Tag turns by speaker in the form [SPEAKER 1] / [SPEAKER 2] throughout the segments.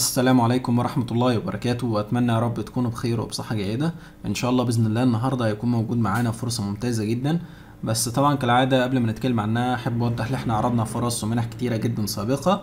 [SPEAKER 1] السلام عليكم ورحمة الله وبركاته وأتمنى يا رب تكونوا بخير وبصحة جيدة إن شاء الله بإذن الله النهاردة هيكون موجود معانا فرصة ممتازة جدا بس طبعا كالعادة قبل ما نتكلم عنها أحب أوضح إن إحنا عرضنا فرص ومنح كتيرة جدا سابقة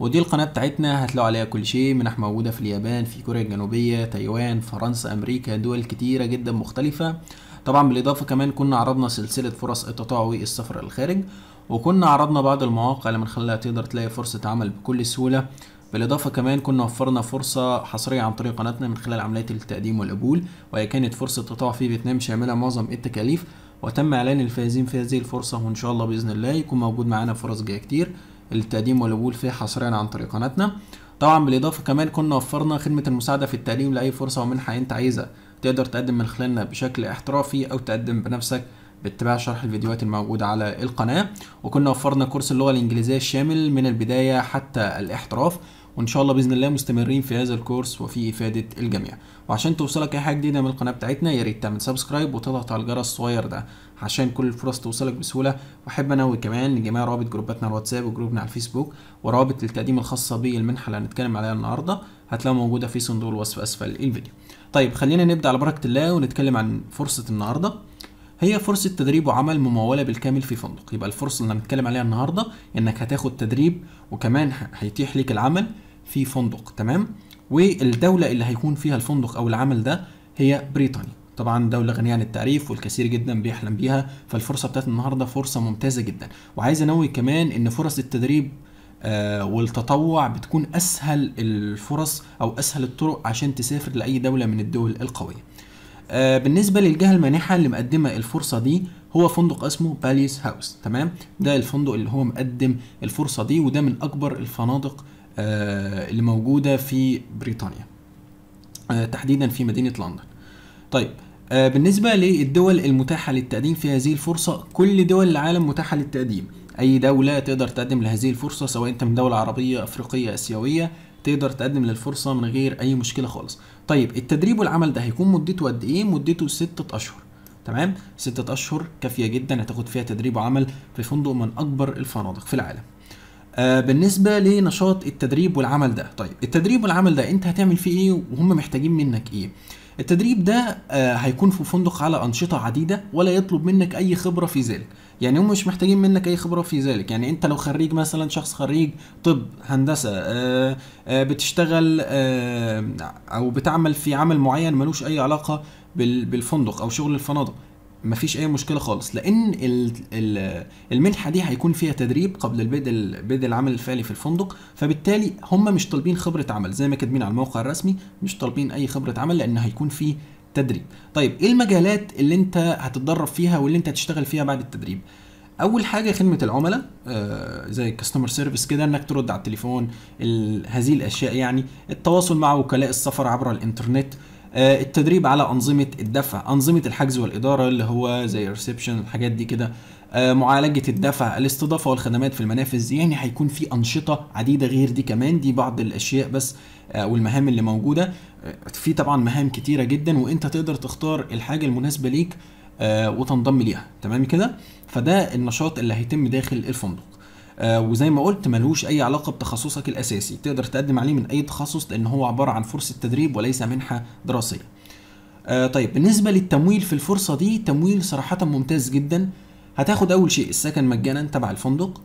[SPEAKER 1] ودي القناة بتاعتنا هتلاقوا عليها كل شيء منح موجودة في اليابان في كوريا الجنوبية تايوان فرنسا أمريكا دول كتيرة جدا مختلفة طبعا بالإضافة كمان كنا عرضنا سلسلة فرص التطوعي السفر للخارج وكنا عرضنا بعض المواقع اللي من خلالها تقدر تلاقي فرصة عمل بكل سهولة بالاضافه كمان كنا وفرنا فرصه حصريه عن طريق قناتنا من خلال عمليه التقديم والقبول وهي كانت فرصه تطوع في فيتنام شامله معظم التكاليف وتم اعلان الفائزين في هذه الفرصه وان شاء الله باذن الله يكون موجود معانا فرص جايه كتير التقديم والقبول فيه حصريا عن طريق قناتنا طبعا بالاضافه كمان كنا وفرنا خدمه المساعده في التقديم لاي فرصه ومنحه انت عايزها تقدر تقدم من خلالنا بشكل احترافي او تقدم بنفسك باتباع شرح الفيديوهات الموجودة على القناة وكنا وفرنا كورس اللغة الإنجليزية الشامل من البداية حتى الاحتراف وان شاء الله باذن الله مستمرين في هذا الكورس وفي افاده الجميع وعشان توصلك اي حاجه جديده من القناه بتاعتنا يا ريت تعمل سبسكرايب وتضغط على الجرس الصغير ده عشان كل الفرص توصلك بسهوله واحب انوه كمان لجميع روابط جروباتنا الواتساب وجروبنا على الفيسبوك وروابط التقديم الخاصه بالمنحه اللي هنتكلم عليها النهارده هتلاقوها موجوده في صندوق الوصف اسفل الفيديو طيب خلينا نبدا على بركه الله ونتكلم عن فرصه النهارده هي فرصه تدريب وعمل مموله بالكامل في فندق يبقى الفرصه اللي هنتكلم عليها النهارده انك هتاخد تدريب وكمان هيتيح ليك العمل في فندق تمام والدوله اللي هيكون فيها الفندق او العمل ده هي بريطانيا طبعا دولة غنية عن التعريف والكثير جدا بيحلم بيها فالفرصة بتاعت النهاردة فرصة ممتازة جدا وعايز انوي كمان ان فرص التدريب آه، والتطوع بتكون اسهل الفرص او اسهل الطرق عشان تسافر لاي دولة من الدول القوية آه، بالنسبه للجهه المانحه اللي مقدمه الفرصه دي هو فندق اسمه باليس هاوس تمام ده الفندق اللي هو مقدم الفرصه دي وده من اكبر الفنادق آه، اللي موجوده في بريطانيا آه، تحديدا في مدينه لندن طيب بالنسبه للدول المتاحه للتقديم في هذه الفرصه كل دول العالم متاحه للتقديم اي دوله تقدر تقدم لهذه الفرصه سواء انت من دوله عربيه افريقيه اسيويه تقدر تقدم للفرصه من غير اي مشكله خالص طيب التدريب والعمل ده هيكون مدته قد ايه مدته 6 اشهر تمام 6 اشهر كافيه جدا هتاخد فيها تدريب وعمل في فندق من اكبر الفنادق في العالم آه بالنسبة لنشاط التدريب والعمل ده طيب التدريب والعمل ده انت هتعمل فيه ايه وهم محتاجين منك ايه التدريب ده آه، هيكون في فندق على أنشطة عديدة ولا يطلب منك أي خبرة في ذلك يعني هم مش محتاجين منك أي خبرة في ذلك يعني أنت لو خريج مثلا شخص خريج طب هندسة آه، آه، بتشتغل أو بتعمل في عمل معين ملوش أي علاقة بالفندق أو شغل الفنادق مفيش اي مشكله خالص لان المنحه دي هيكون فيها تدريب قبل البدء بدء العمل الفعلي في الفندق فبالتالي هم مش طالبين خبره عمل زي ما كاتبين على الموقع الرسمي مش طالبين اي خبره عمل لان هيكون في تدريب طيب ايه المجالات اللي انت هتتدرب فيها واللي انت هتشتغل فيها بعد التدريب اول حاجه خدمه العملاء آه، زي الكاستمر سيرفيس كده انك ترد على التليفون هذه الاشياء يعني التواصل مع وكلاء السفر عبر الانترنت آه، التدريب على انظمه الدفع انظمه الحجز والاداره اللي هو زي الريسبشن الحاجات دي كده آه، معالجه الدفع الاستضافه والخدمات في المنافذ يعني هيكون في انشطه عديده غير دي كمان دي بعض الاشياء بس او آه، المهام اللي موجوده في طبعا مهام كتيره جدا وانت تقدر تختار الحاجه المناسبه ليك وتنضم ليها تمام كده فده النشاط اللي هيتم داخل الفندق آه، وزي ما قلت ملوش اي علاقه بتخصصك الاساسي تقدر تقدم عليه من اي تخصص لان هو عباره عن فرصه تدريب وليس منحه دراسيه آه، طيب بالنسبه للتمويل في الفرصه دي تمويل صراحه ممتاز جدا هتاخد اول شيء السكن مجانا تبع الفندق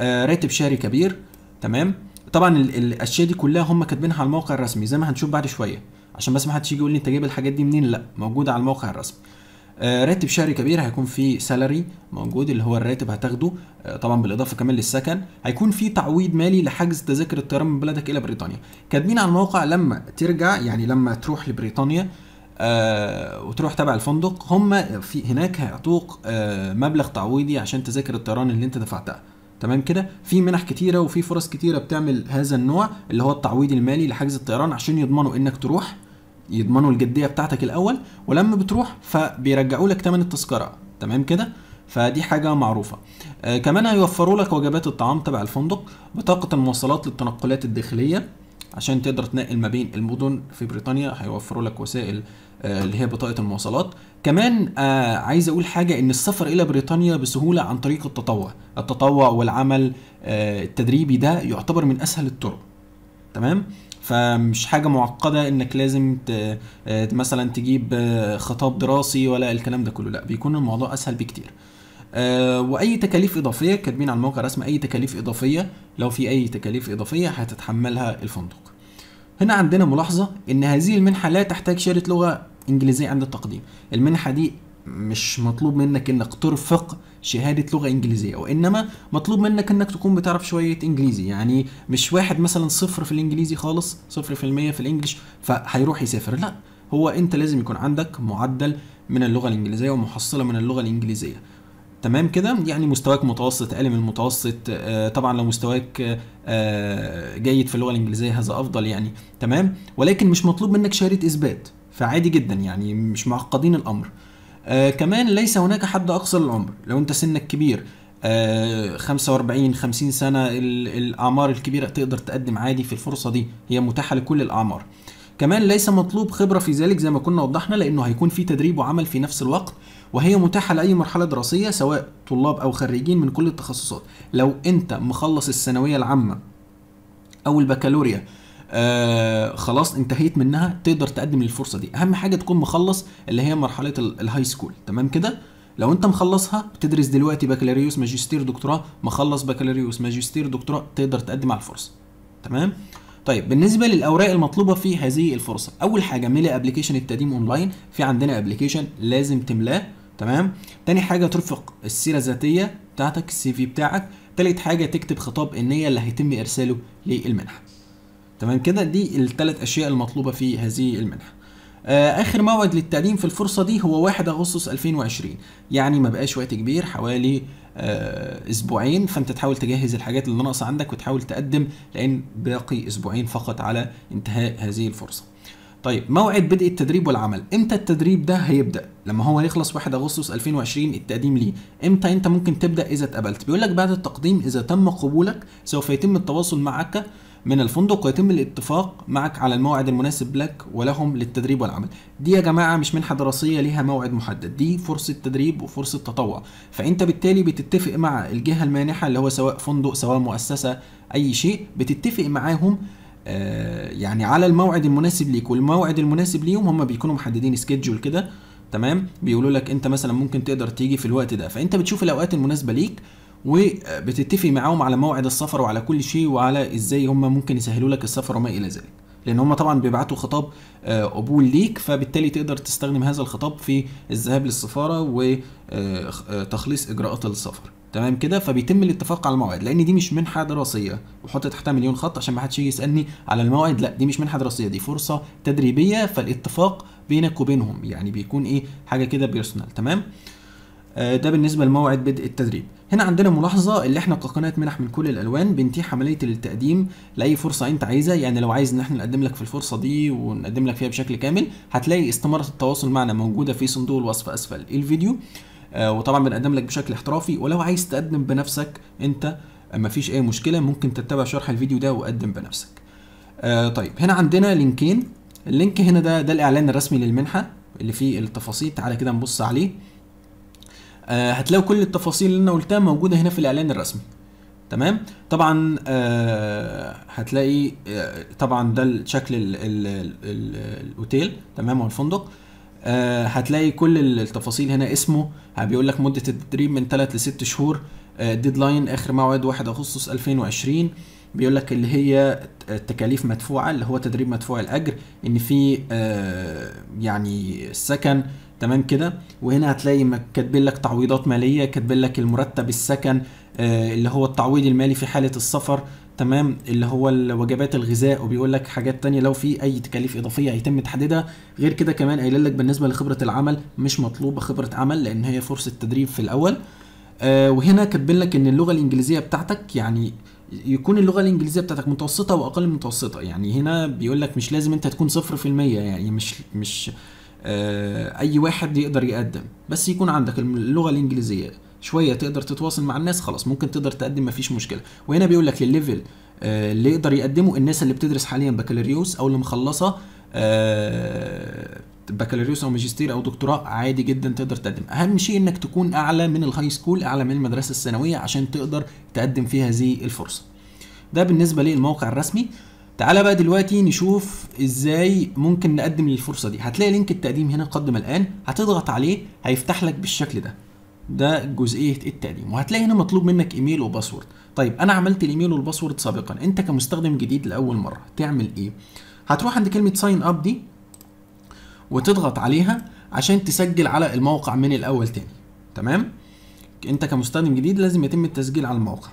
[SPEAKER 1] آه، راتب شهري كبير تمام طبعا الاشياء دي كلها هم كاتبينها على الموقع الرسمي زي ما هنشوف بعد شويه عشان بس ما حدش يجي يقول لي انت جايب الحاجات دي منين لا موجوده على الموقع الرسمي آه، راتب شهري كبير هيكون في سالري موجود اللي هو الراتب هتاخده آه، طبعا بالاضافه كمان للسكن هيكون في تعويض مالي لحجز تذاكر الطيران من بلدك الى بريطانيا كاتبين على الموقع لما ترجع يعني لما تروح لبريطانيا آه وتروح تبع الفندق هم في هناك هيعطوك آه مبلغ تعويضي عشان تذاكر الطيران اللي انت دفعتها تمام كده في منح كتيره وفي فرص كتيره بتعمل هذا النوع اللي هو التعويض المالي لحجز الطيران عشان يضمنوا انك تروح يضمنوا الجديه بتاعتك الاول ولما بتروح فبيرجعوا لك ثمن التذكره تمام كده فدي حاجة معروفة آه كمان هيوفروا لك وجبات الطعام تبع الفندق بطاقة المواصلات للتنقلات الداخلية عشان تقدر تنقل ما بين المدن في بريطانيا هيوفروا لك وسائل آه اللي هي بطاقة المواصلات كمان آه عايز اقول حاجة ان السفر الى بريطانيا بسهولة عن طريق التطوع التطوع والعمل آه التدريبي ده يعتبر من اسهل الطرق تمام فمش حاجه معقده انك لازم آه، مثلا تجيب آه، خطاب دراسي ولا الكلام ده كله لا بيكون الموضوع اسهل بكتير آه، واي تكاليف اضافيه كاتبين على الموقع رسم اي تكاليف اضافيه لو في اي تكاليف اضافيه هتتحملها الفندق هنا عندنا ملاحظه ان هذه المنحه لا تحتاج شهاده لغه انجليزيه عند التقديم المنحه دي مش مطلوب منك انك ترفق شهاده لغه انجليزيه وانما مطلوب منك انك تكون بتعرف شويه انجليزي يعني مش واحد مثلا صفر في الانجليزي خالص صفر في المية في الانجليش فهيروح يسافر لا هو انت لازم يكون عندك معدل من اللغه الانجليزيه ومحصله من اللغه الانجليزيه تمام كده يعني مستواك متوسط اقل من المتوسط آه طبعا لو مستواك آه،, آه جيد في اللغه الانجليزيه هذا افضل يعني تمام ولكن مش مطلوب منك شهاده اثبات فعادي جدا يعني مش معقدين الامر آه كمان ليس هناك حد أقصى للعمر لو أنت سنك كبير آه 45 50 سنة الأعمار الكبيرة تقدر تقدم عادي في الفرصة دي هي متاحة لكل الأعمار كمان ليس مطلوب خبرة في ذلك زي ما كنا وضحنا لأنه هيكون في تدريب وعمل في نفس الوقت وهي متاحة لأي مرحلة دراسية سواء طلاب أو خريجين من كل التخصصات لو أنت مخلص الثانوية العامة أو البكالوريا آه خلاص انتهيت منها تقدر تقدم للفرصه دي اهم حاجه تكون مخلص اللي هي مرحله الهاي سكول تمام كده لو انت مخلصها بتدرس دلوقتي بكالوريوس ماجستير دكتوراه مخلص بكالوريوس ماجستير دكتوراه تقدر تقدم على الفرصه تمام طيب بالنسبه للاوراق المطلوبه في هذه الفرصه اول حاجه ملي ابلكيشن التقديم اونلاين في عندنا ابلكيشن لازم تملاه تمام تاني حاجه ترفق السيره الذاتيه بتاعتك السي في بتاعك تالت حاجه تكتب خطاب النيه اللي هيتم ارساله للمنحه تمام كده دي الثلاث اشياء المطلوبه في هذه المنحه آه، اخر موعد للتقديم في الفرصه دي هو 1 اغسطس 2020 يعني ما بقاش وقت كبير حوالي آه، اسبوعين فانت تحاول تجهز الحاجات اللي ناقصه عندك وتحاول تقدم لان باقي اسبوعين فقط على انتهاء هذه الفرصه طيب موعد بدء التدريب والعمل امتى التدريب ده هيبدا لما هو يخلص 1 اغسطس 2020 التقديم ليه امتى انت ممكن تبدا اذا اتقبلت بيقول لك بعد التقديم اذا تم قبولك سوف يتم التواصل معك من الفندق ويتم الاتفاق معك على الموعد المناسب لك ولهم للتدريب والعمل دي يا جماعه مش منحه دراسيه ليها موعد محدد دي فرصه تدريب وفرصه تطوع فانت بالتالي بتتفق مع الجهه المانحه اللي هو سواء فندق سواء مؤسسه اي شيء بتتفق معاهم آه، يعني على الموعد المناسب ليك والموعد المناسب ليهم هم بيكونوا محددين سكيدجول كده تمام بيقولوا لك انت مثلا ممكن تقدر تيجي في الوقت ده فانت بتشوف الاوقات المناسبه ليك وبتتفق معاهم على موعد السفر وعلى كل شيء وعلى ازاي هم ممكن يسهلوا لك السفر وما الى ذلك لان هم طبعا بيبعتوا خطاب آه، قبول ليك فبالتالي تقدر تستخدم هذا الخطاب في الذهاب للسفاره وتخليص آه، آه، اجراءات السفر تمام كده فبيتم الاتفاق على الموعد لان دي مش منحه دراسيه وحط تحتها مليون خط عشان ما حدش يجي يسالني على الموعد لا دي مش منحه دراسيه دي فرصه تدريبيه فالاتفاق بينك وبينهم يعني بيكون ايه حاجه كده بيرسونال تمام آه، ده بالنسبه لموعد بدء التدريب هنا عندنا ملاحظه اللي احنا كقناه منح من كل الالوان بنتيح عمليه التقديم لاي فرصه انت عايزها يعني لو عايز ان احنا نقدم لك في الفرصه دي ونقدم لك فيها بشكل كامل هتلاقي استماره التواصل معنا موجوده في صندوق الوصف اسفل الفيديو آه، وطبعا بنقدم لك بشكل احترافي ولو عايز تقدم بنفسك انت آه، مفيش اي مشكله ممكن تتبع شرح الفيديو ده وقدم بنفسك طيب هنا عندنا لينكين اللينك هنا ده ده الاعلان الرسمي للمنحه اللي فيه التفاصيل تعالى كده نبص عليه آه، هتلاقوا كل التفاصيل اللي انا قلتها موجوده هنا في الاعلان الرسمي تمام طبعا آه، هتلاقي آه، طبعا ده شكل الاوتيل تمام او الفندق هتلاقي كل التفاصيل هنا اسمه بيقول لك مده التدريب من 3 ل 6 شهور ديدلاين اخر موعد 1 اغسطس 2020 بيقول لك اللي هي التكاليف مدفوعه اللي هو تدريب مدفوع الاجر ان في يعني السكن تمام كده وهنا هتلاقي كاتبين لك تعويضات ماليه كاتبين لك المرتب السكن آه، اللي هو التعويض المالي في حاله السفر تمام اللي هو وجبات الغذاء وبيقول لك حاجات تانية لو في اي تكاليف اضافيه هيتم تحديدها غير كده كمان قايل لك بالنسبه لخبره العمل مش مطلوبه خبره عمل لان هي فرصه تدريب في الاول آه وهنا كاتبين لك ان اللغه الانجليزيه بتاعتك يعني يكون اللغه الانجليزيه بتاعتك متوسطه واقل متوسطه يعني هنا بيقول لك مش لازم انت تكون 0% يعني مش مش آه، اي واحد يقدر يقدم بس يكون عندك اللغه الانجليزيه شويه تقدر تتواصل مع الناس خلاص ممكن تقدر تقدم مفيش مشكله وهنا بيقول لك الليفل آه، اللي يقدر يقدمه الناس اللي بتدرس حاليا بكالوريوس او اللي مخلصه آه، بكالوريوس او ماجستير او دكتوراه عادي جدا تقدر تقدم اهم شيء انك تكون اعلى من الهاي سكول اعلى من المدرسه الثانويه عشان تقدر تقدم في هذه الفرصه ده بالنسبه للموقع الرسمي تعالى بقى دلوقتي نشوف ازاي ممكن نقدم للفرصه دي هتلاقي لينك التقديم هنا قدم الان هتضغط عليه هيفتح لك بالشكل ده ده جزئيه التقديم وهتلاقي هنا مطلوب منك ايميل وباسورد طيب انا عملت الايميل والباسورد سابقا انت كمستخدم جديد لاول مره تعمل ايه هتروح عند كلمه ساين اب دي وتضغط عليها عشان تسجل على الموقع من الاول تاني تمام انت كمستخدم جديد لازم يتم التسجيل على الموقع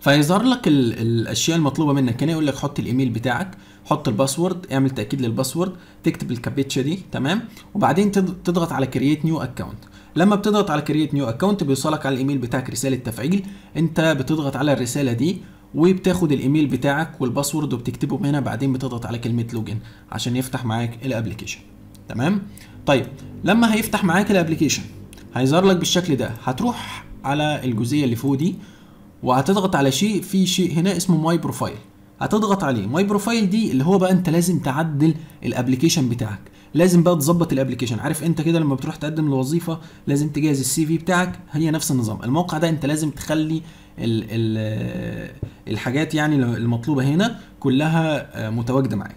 [SPEAKER 1] فيظهر لك ال الاشياء المطلوبه منك هنا يقول لك حط الايميل بتاعك حط الباسورد اعمل تاكيد للباسورد تكتب الكابيتشا دي تمام وبعدين تضغط على كرييت نيو اكونت لما بتضغط على كرييت نيو اكونت بيوصلك على الايميل بتاعك رساله تفعيل انت بتضغط على الرساله دي وبتاخد الايميل بتاعك والباسورد وبتكتبه هنا بعدين بتضغط على كلمه لوجن عشان يفتح معاك الابلكيشن تمام طيب لما هيفتح معاك الابلكيشن هيظهر لك بالشكل ده هتروح على الجزئيه اللي فوق دي وهتضغط على شيء في شيء هنا اسمه ماي بروفايل هتضغط عليه ماي بروفايل دي اللي هو بقى انت لازم تعدل الابلكيشن بتاعك لازم بقى تظبط الابلكيشن عارف انت كده لما بتروح تقدم لوظيفه لازم تجهز السي في بتاعك هي نفس النظام الموقع ده انت لازم تخلي الـ الـ الحاجات يعني المطلوبه هنا كلها آه، متواجده معاك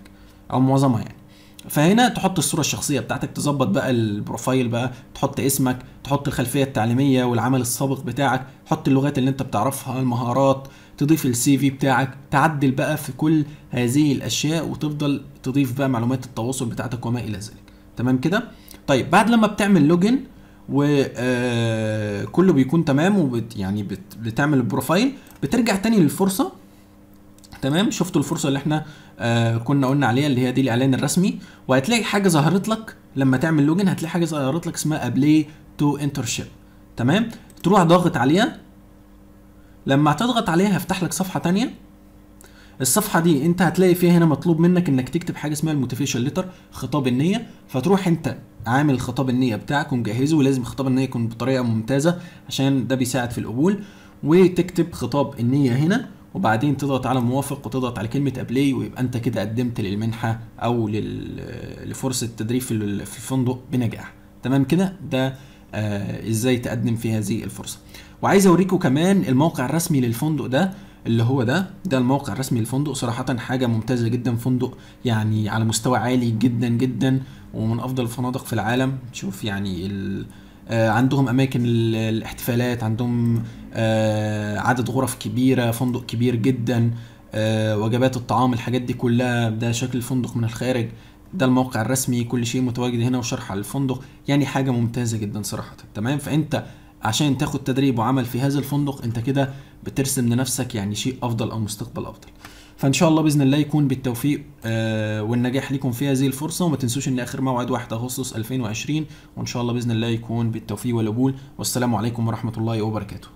[SPEAKER 1] او معظمها يعني فهنا تحط الصوره الشخصيه بتاعتك تظبط بقى البروفايل بقى تحط اسمك تحط الخلفيه التعليميه والعمل السابق بتاعك تحط اللغات اللي انت بتعرفها المهارات تضيف السي في بتاعك تعدل بقى في كل هذه الاشياء وتفضل تضيف بقى معلومات التواصل بتاعتك وما الى ذلك تمام كده طيب بعد لما بتعمل لوجن وكله آه، بيكون تمام وبت يعني بت بتعمل البروفايل بترجع تاني للفرصه تمام شفتوا الفرصه اللي احنا آه كنا قلنا عليها اللي هي دي الاعلان الرسمي وهتلاقي حاجه ظهرت لك لما تعمل لوجن هتلاقي حاجه ظهرت لك اسمها ابلي تو انترشيب تمام تروح ضاغط عليها لما تضغط عليها هيفتح لك صفحه تانية الصفحه دي انت هتلاقي فيها هنا مطلوب منك انك تكتب حاجه اسمها الموتيفيشن ليتر خطاب النيه فتروح انت عامل خطاب النيه بتاعك ومجهزه ولازم خطاب النيه يكون بطريقه ممتازه عشان ده بيساعد في القبول وتكتب خطاب النيه هنا وبعدين تضغط على موافق وتضغط على كلمه أبلي ويبقى انت كده قدمت للمنحه او لفرصه تدريب في الفندق بنجاح تمام كده ده آه ازاي تقدم في هذه الفرصه وعايز اوريكم كمان الموقع الرسمي للفندق ده اللي هو ده ده الموقع الرسمي للفندق صراحة حاجة ممتازة جدا فندق يعني على مستوى عالي جدا جدا ومن أفضل الفنادق في العالم تشوف يعني ال آه، عندهم اماكن الاحتفالات عندهم آه، عدد غرف كبيره فندق كبير جدا آه، وجبات الطعام الحاجات دي كلها ده شكل الفندق من الخارج ده الموقع الرسمي كل شيء متواجد هنا وشرح على الفندق يعني حاجه ممتازه جدا صراحه تمام فانت عشان تاخد تدريب وعمل في هذا الفندق انت كده بترسم لنفسك يعني شيء افضل او مستقبل افضل فان شاء الله باذن الله يكون بالتوفيق آه، والنجاح ليكم في هذه الفرصه وما تنسوش ان اخر موعد 1 اغسطس 2020 وان شاء الله باذن الله يكون بالتوفيق والقبول والسلام عليكم ورحمه الله وبركاته